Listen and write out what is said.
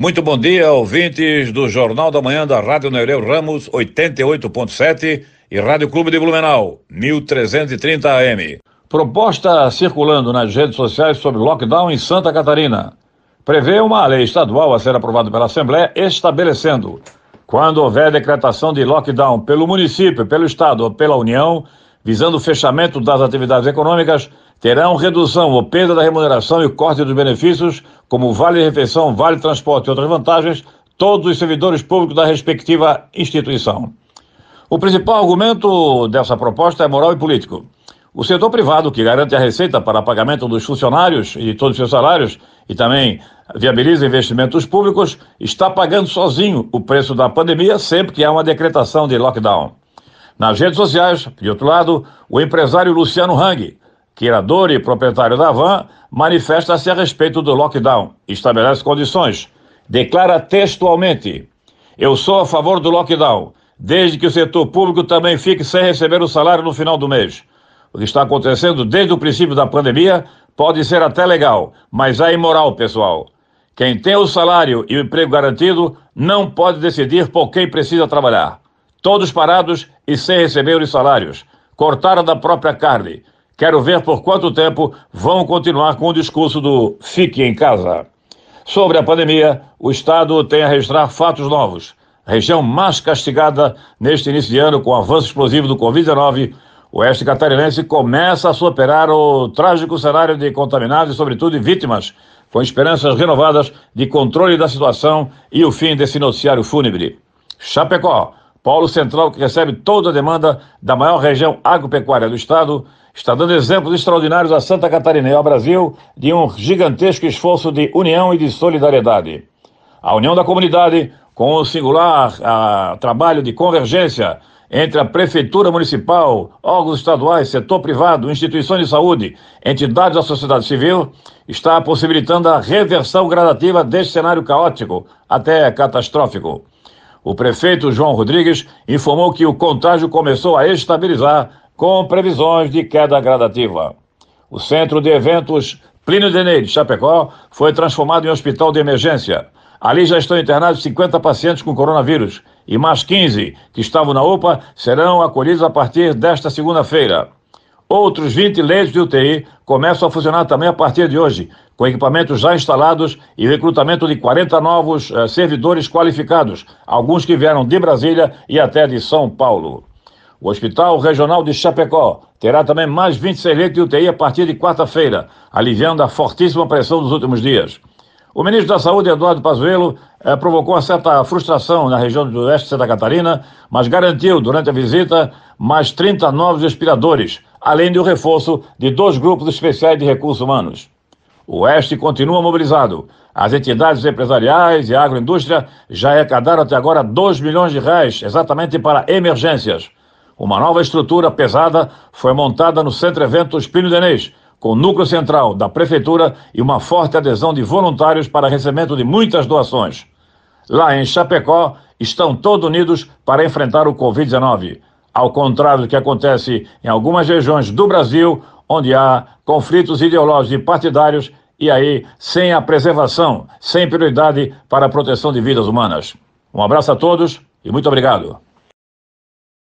Muito bom dia, ouvintes do Jornal da Manhã da Rádio Nereu Ramos 88.7 e Rádio Clube de Blumenau 1330 AM. Proposta circulando nas redes sociais sobre lockdown em Santa Catarina. Prevê uma lei estadual a ser aprovada pela Assembleia estabelecendo, quando houver decretação de lockdown pelo município, pelo estado ou pela União, visando o fechamento das atividades econômicas, terão redução ou perda da remuneração e corte dos benefícios, como vale-refeição, vale-transporte e outras vantagens, todos os servidores públicos da respectiva instituição. O principal argumento dessa proposta é moral e político. O setor privado, que garante a receita para pagamento dos funcionários e de todos os seus salários, e também viabiliza investimentos públicos, está pagando sozinho o preço da pandemia sempre que há uma decretação de lockdown. Nas redes sociais, de outro lado, o empresário Luciano Hang, criador e proprietário da van, manifesta-se a respeito do lockdown, e estabelece condições. Declara textualmente: Eu sou a favor do lockdown, desde que o setor público também fique sem receber o salário no final do mês. O que está acontecendo desde o princípio da pandemia pode ser até legal, mas é imoral, pessoal. Quem tem o salário e o emprego garantido não pode decidir por quem precisa trabalhar. Todos parados e sem receber os salários. Cortaram da própria carne. Quero ver por quanto tempo vão continuar com o discurso do fique em casa. Sobre a pandemia, o Estado tem a registrar fatos novos. A região mais castigada neste início de ano com o avanço explosivo do Covid-19, o oeste catarinense começa a superar o trágico cenário de contaminados e, sobretudo, de vítimas, com esperanças renovadas de controle da situação e o fim desse noticiário fúnebre. Chapecó, Paulo Central, que recebe toda a demanda da maior região agropecuária do estado, está dando exemplos extraordinários a Santa Catarina e ao Brasil de um gigantesco esforço de união e de solidariedade. A união da comunidade, com o singular a, trabalho de convergência entre a Prefeitura Municipal, órgãos estaduais, setor privado, instituições de saúde, entidades da sociedade civil, está possibilitando a reversão gradativa deste cenário caótico até catastrófico. O prefeito João Rodrigues informou que o contágio começou a estabilizar, com previsões de queda gradativa. O centro de eventos Plínio Denei, de Chapecó, foi transformado em hospital de emergência. Ali já estão internados 50 pacientes com coronavírus e mais 15 que estavam na UPA serão acolhidos a partir desta segunda-feira. Outros 20 leitos de UTI começam a funcionar também a partir de hoje, com equipamentos já instalados e recrutamento de 40 novos eh, servidores qualificados, alguns que vieram de Brasília e até de São Paulo. O Hospital Regional de Chapecó terá também mais 26 leitos de UTI a partir de quarta-feira, aliviando a fortíssima pressão dos últimos dias. O ministro da Saúde, Eduardo Pazuello, eh, provocou uma certa frustração na região do oeste de Santa Catarina, mas garantiu, durante a visita, mais 30 novos respiradores, além do reforço de dois grupos especiais de recursos humanos. O Oeste continua mobilizado. As entidades empresariais e a agroindústria já arrecadaram até agora 2 milhões de reais exatamente para emergências. Uma nova estrutura pesada foi montada no Centro Eventos Pino Denês, com núcleo central da Prefeitura e uma forte adesão de voluntários para recebimento de muitas doações. Lá em Chapecó, estão todos unidos para enfrentar o Covid-19 ao contrário do que acontece em algumas regiões do Brasil, onde há conflitos ideológicos e partidários, e aí sem a preservação, sem prioridade para a proteção de vidas humanas. Um abraço a todos e muito obrigado.